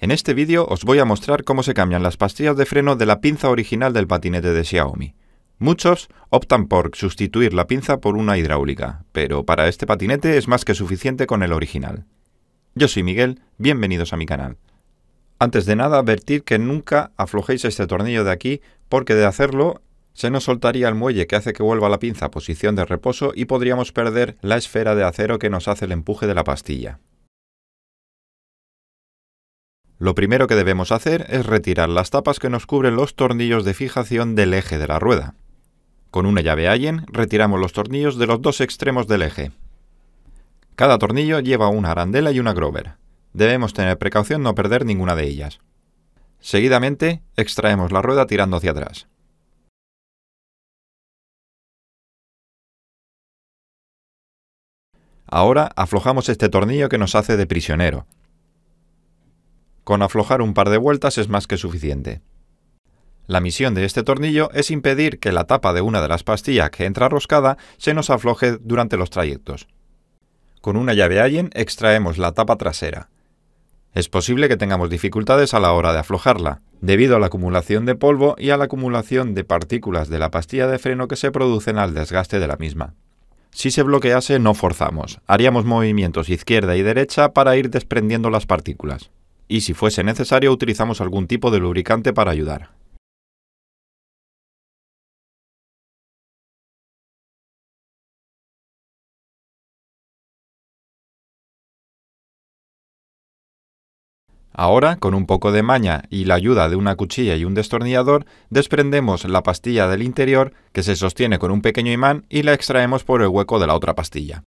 En este vídeo os voy a mostrar cómo se cambian las pastillas de freno de la pinza original del patinete de Xiaomi. Muchos optan por sustituir la pinza por una hidráulica, pero para este patinete es más que suficiente con el original. Yo soy Miguel, bienvenidos a mi canal. Antes de nada advertir que nunca aflojéis este tornillo de aquí porque de hacerlo se nos soltaría el muelle que hace que vuelva la pinza a posición de reposo y podríamos perder la esfera de acero que nos hace el empuje de la pastilla. Lo primero que debemos hacer es retirar las tapas que nos cubren los tornillos de fijación del eje de la rueda. Con una llave Allen retiramos los tornillos de los dos extremos del eje. Cada tornillo lleva una arandela y una grover. Debemos tener precaución no perder ninguna de ellas. Seguidamente, extraemos la rueda tirando hacia atrás. Ahora aflojamos este tornillo que nos hace de prisionero con aflojar un par de vueltas es más que suficiente. La misión de este tornillo es impedir que la tapa de una de las pastillas que entra roscada se nos afloje durante los trayectos. Con una llave Allen extraemos la tapa trasera. Es posible que tengamos dificultades a la hora de aflojarla, debido a la acumulación de polvo y a la acumulación de partículas de la pastilla de freno que se producen al desgaste de la misma. Si se bloquease no forzamos, haríamos movimientos izquierda y derecha para ir desprendiendo las partículas y si fuese necesario utilizamos algún tipo de lubricante para ayudar. Ahora, con un poco de maña y la ayuda de una cuchilla y un destornillador, desprendemos la pastilla del interior que se sostiene con un pequeño imán y la extraemos por el hueco de la otra pastilla.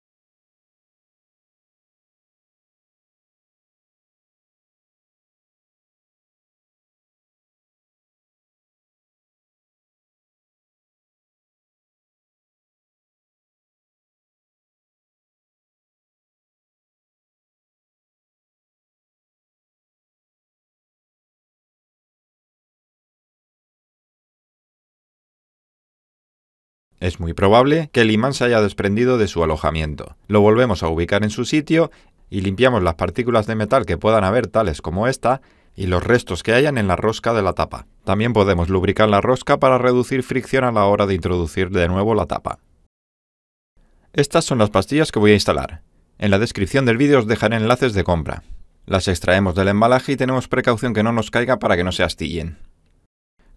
Es muy probable que el imán se haya desprendido de su alojamiento. Lo volvemos a ubicar en su sitio y limpiamos las partículas de metal que puedan haber tales como esta y los restos que hayan en la rosca de la tapa. También podemos lubricar la rosca para reducir fricción a la hora de introducir de nuevo la tapa. Estas son las pastillas que voy a instalar. En la descripción del vídeo os dejaré enlaces de compra. Las extraemos del embalaje y tenemos precaución que no nos caiga para que no se astillen.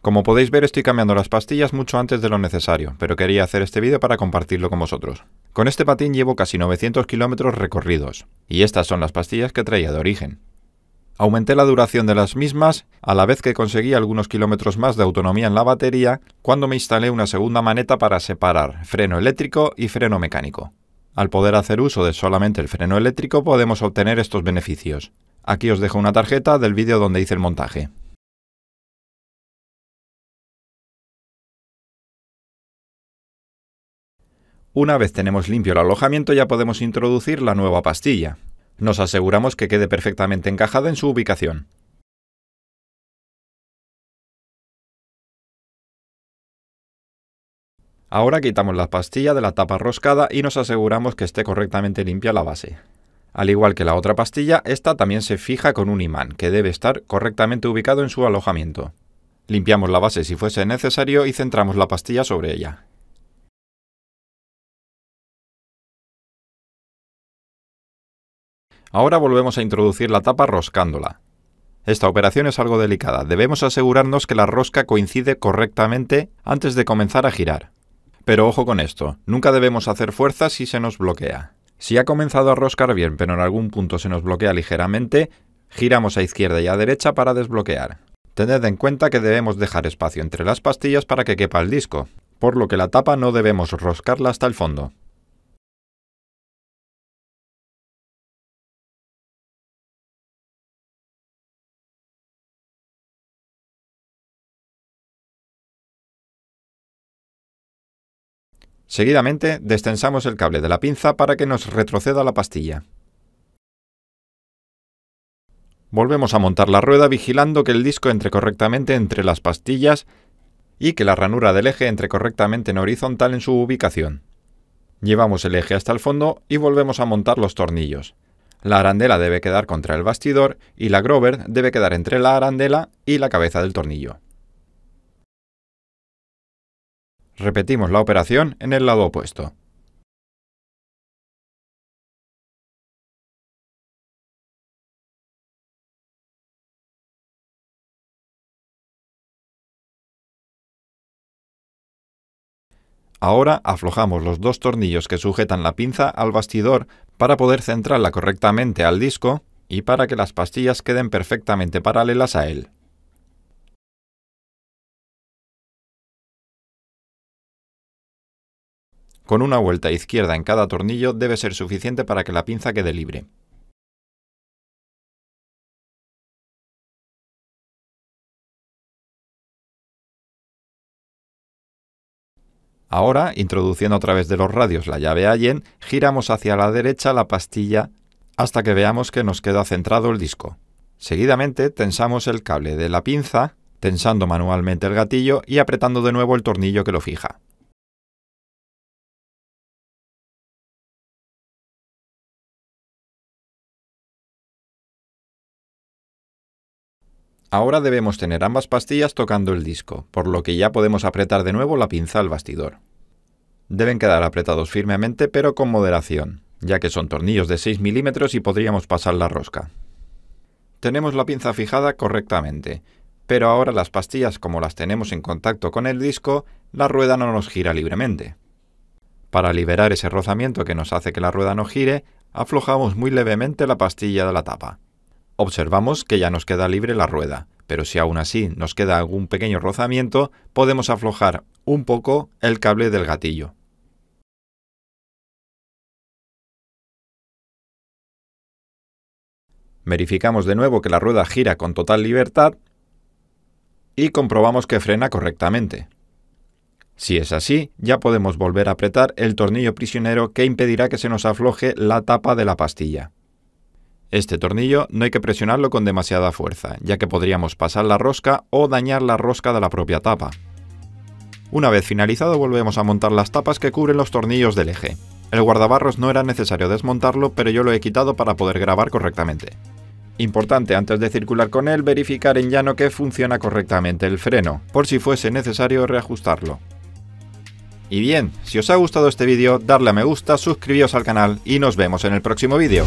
Como podéis ver estoy cambiando las pastillas mucho antes de lo necesario, pero quería hacer este vídeo para compartirlo con vosotros. Con este patín llevo casi 900 kilómetros recorridos, y estas son las pastillas que traía de origen. Aumenté la duración de las mismas, a la vez que conseguí algunos kilómetros más de autonomía en la batería, cuando me instalé una segunda maneta para separar freno eléctrico y freno mecánico. Al poder hacer uso de solamente el freno eléctrico podemos obtener estos beneficios. Aquí os dejo una tarjeta del vídeo donde hice el montaje. Una vez tenemos limpio el alojamiento ya podemos introducir la nueva pastilla. Nos aseguramos que quede perfectamente encajada en su ubicación. Ahora quitamos la pastilla de la tapa roscada y nos aseguramos que esté correctamente limpia la base. Al igual que la otra pastilla, esta también se fija con un imán, que debe estar correctamente ubicado en su alojamiento. Limpiamos la base si fuese necesario y centramos la pastilla sobre ella. Ahora volvemos a introducir la tapa roscándola. Esta operación es algo delicada, debemos asegurarnos que la rosca coincide correctamente antes de comenzar a girar. Pero ojo con esto, nunca debemos hacer fuerza si se nos bloquea. Si ha comenzado a roscar bien pero en algún punto se nos bloquea ligeramente, giramos a izquierda y a derecha para desbloquear. Tened en cuenta que debemos dejar espacio entre las pastillas para que quepa el disco, por lo que la tapa no debemos roscarla hasta el fondo. Seguidamente, destensamos el cable de la pinza para que nos retroceda la pastilla. Volvemos a montar la rueda vigilando que el disco entre correctamente entre las pastillas y que la ranura del eje entre correctamente en horizontal en su ubicación. Llevamos el eje hasta el fondo y volvemos a montar los tornillos. La arandela debe quedar contra el bastidor y la grover debe quedar entre la arandela y la cabeza del tornillo. Repetimos la operación en el lado opuesto. Ahora aflojamos los dos tornillos que sujetan la pinza al bastidor para poder centrarla correctamente al disco y para que las pastillas queden perfectamente paralelas a él. Con una vuelta izquierda en cada tornillo debe ser suficiente para que la pinza quede libre. Ahora, introduciendo a través de los radios la llave Allen, giramos hacia la derecha la pastilla hasta que veamos que nos queda centrado el disco. Seguidamente tensamos el cable de la pinza, tensando manualmente el gatillo y apretando de nuevo el tornillo que lo fija. Ahora debemos tener ambas pastillas tocando el disco, por lo que ya podemos apretar de nuevo la pinza al bastidor. Deben quedar apretados firmemente pero con moderación, ya que son tornillos de 6 milímetros y podríamos pasar la rosca. Tenemos la pinza fijada correctamente, pero ahora las pastillas como las tenemos en contacto con el disco, la rueda no nos gira libremente. Para liberar ese rozamiento que nos hace que la rueda no gire, aflojamos muy levemente la pastilla de la tapa. Observamos que ya nos queda libre la rueda, pero si aún así nos queda algún pequeño rozamiento, podemos aflojar un poco el cable del gatillo. Verificamos de nuevo que la rueda gira con total libertad y comprobamos que frena correctamente. Si es así, ya podemos volver a apretar el tornillo prisionero que impedirá que se nos afloje la tapa de la pastilla. Este tornillo no hay que presionarlo con demasiada fuerza, ya que podríamos pasar la rosca o dañar la rosca de la propia tapa. Una vez finalizado volvemos a montar las tapas que cubren los tornillos del eje. El guardabarros no era necesario desmontarlo, pero yo lo he quitado para poder grabar correctamente. Importante antes de circular con él verificar en llano que funciona correctamente el freno, por si fuese necesario reajustarlo. Y bien, si os ha gustado este vídeo, darle a me gusta, suscribíos al canal y nos vemos en el próximo vídeo.